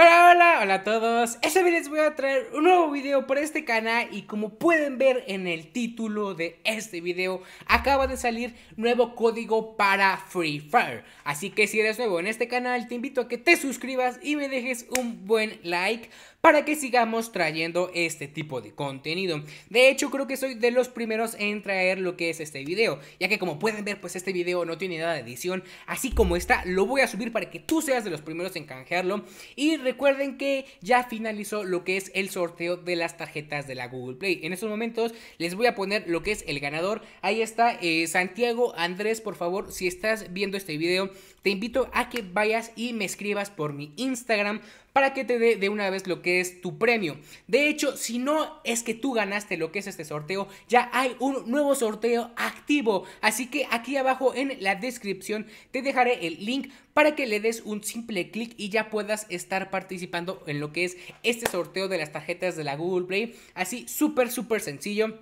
Hola, hola, hola a todos. Este video les voy a traer un nuevo video para este canal y como pueden ver en el título de este video, acaba de salir nuevo código para Free Fire. Así que si eres nuevo en este canal, te invito a que te suscribas y me dejes un buen like para que sigamos trayendo este tipo de contenido. De hecho, creo que soy de los primeros en traer lo que es este video, ya que como pueden ver, pues este video no tiene nada de edición, así como está, lo voy a subir para que tú seas de los primeros en canjearlo y recuerden que ya finalizó lo que es el sorteo de las tarjetas de la Google Play. En estos momentos les voy a poner lo que es el ganador. Ahí está eh, Santiago Andrés, por favor, si estás viendo este video, te invito a que vayas y me escribas por mi Instagram para que te dé de una vez lo que es tu premio. De hecho, si no es que tú ganaste lo que es este sorteo, ya hay un nuevo sorteo activo. Así que aquí abajo en la descripción te dejaré el link para que le des un simple clic y ya puedas estar participando participando en lo que es este sorteo de las tarjetas de la Google Play. Así, súper, súper sencillo.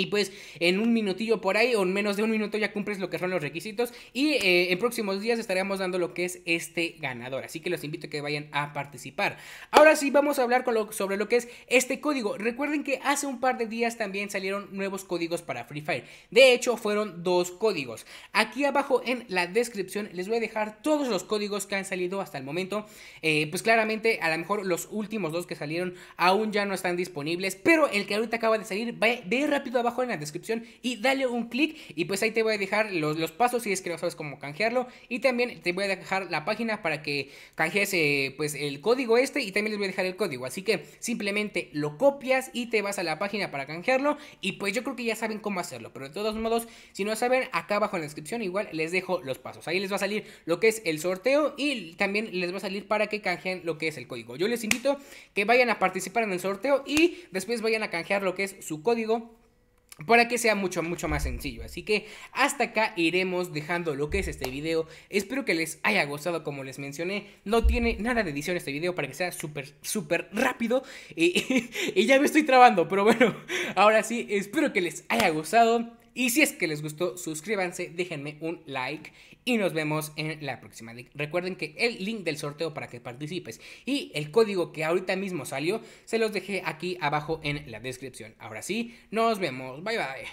Y pues en un minutillo por ahí o en menos de un minuto ya cumples lo que son los requisitos y eh, en próximos días estaremos dando lo que es este ganador. Así que los invito a que vayan a participar. Ahora sí vamos a hablar sobre lo que es este código. Recuerden que hace un par de días también salieron nuevos códigos para Free Fire. De hecho fueron dos códigos. Aquí abajo en la descripción les voy a dejar todos los códigos que han salido hasta el momento. Eh, pues claramente a lo mejor los últimos dos que salieron aún ya no están disponibles. Pero el que ahorita acaba de salir ve, ve rápido abajo en la descripción y dale un clic y pues ahí te voy a dejar los, pasos si es que no sabes cómo canjearlo y también te voy a dejar la página para que canjees eh, pues el código este y también les voy a dejar el código, así que simplemente lo copias y te vas a la página para canjearlo y pues yo creo que ya saben cómo hacerlo, pero de todos modos si no saben acá abajo en la descripción igual les dejo los pasos, ahí les va a salir lo que es el sorteo y también les va a salir para que canjeen lo que es el código, yo les invito que vayan a participar en el sorteo y después vayan a canjear lo que es su código para que sea mucho, mucho más sencillo. Así que hasta acá iremos dejando lo que es este video. Espero que les haya gustado, como les mencioné. No tiene nada de edición este video para que sea súper, súper rápido. Y, ya me estoy trabando, pero bueno, ahora sí, espero que les haya gustado. Y si es que les gustó, suscríbanse, déjenme un like y nos vemos en la próxima. Recuerden que el link del sorteo para que participes y el código que ahorita mismo salió, se los dejé aquí abajo en la descripción. Ahora sí, nos vemos. Bye bye.